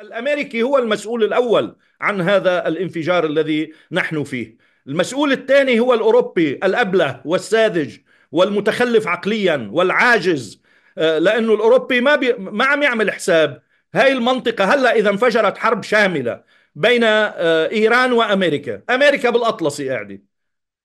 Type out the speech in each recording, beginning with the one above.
الامريكي هو المسؤول الاول عن هذا الانفجار الذي نحن فيه المسؤول الثاني هو الاوروبي الابله والساذج والمتخلف عقليا والعاجز آه، لانه الاوروبي ما بي ما عم يعمل حساب هاي المنطقه هلا اذا انفجرت حرب شامله بين آه، ايران وامريكا امريكا بالاطلسي قاعده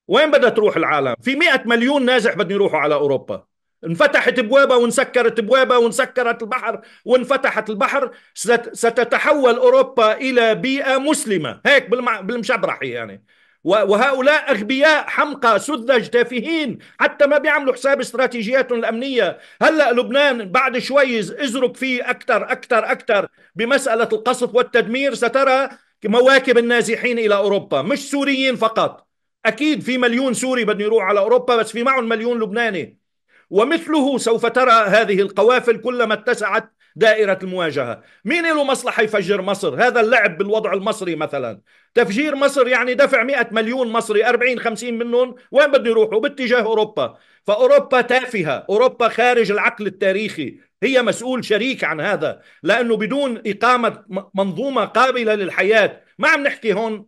وين بدها تروح العالم في 100 مليون نازح بدهم يروحوا على اوروبا انفتحت بوابة وانسكرت بوابة وانسكرت البحر وانفتحت البحر ستتحول أوروبا إلى بيئة مسلمة هيك بالمشبرحي يعني وهؤلاء أغبياء حمقى سذج تافهين حتى ما بيعملوا حساب استراتيجياتهم الأمنية هلأ لبنان بعد شوي ازرق فيه أكثر أكثر أكثر بمسألة القصف والتدمير سترى مواكب النازحين إلى أوروبا مش سوريين فقط أكيد في مليون سوري بدهم يروحوا على أوروبا بس في معهم مليون لبناني ومثله سوف ترى هذه القوافل كلما اتسعت دائرة المواجهة مين له مصلحة يفجر مصر هذا اللعب بالوضع المصري مثلا تفجير مصر يعني دفع 100 مليون مصري 40 50 منهم وين بده يروحوا باتجاه أوروبا فأوروبا تافهة أوروبا خارج العقل التاريخي هي مسؤول شريك عن هذا لأنه بدون إقامة منظومة قابلة للحياة ما عم نحكي هون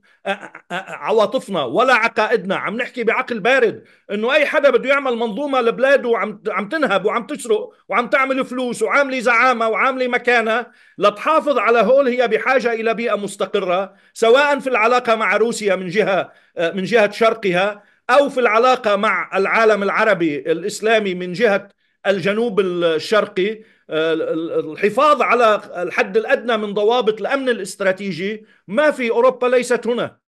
عواطفنا ولا عقائدنا عم نحكي بعقل بارد انه اي حدا بده يعمل منظومه لبلاده وعم عم تنهب وعم تسرق وعم تعمل فلوس وعامله زعامه وعامله مكانه لتحافظ على هول هي بحاجه الى بيئه مستقره سواء في العلاقه مع روسيا من جهه من جهه شرقها او في العلاقه مع العالم العربي الاسلامي من جهه الجنوب الشرقي آه، الحفاظ على الحد الادنى من ضوابط الامن الاستراتيجي ما في اوروبا ليست هنا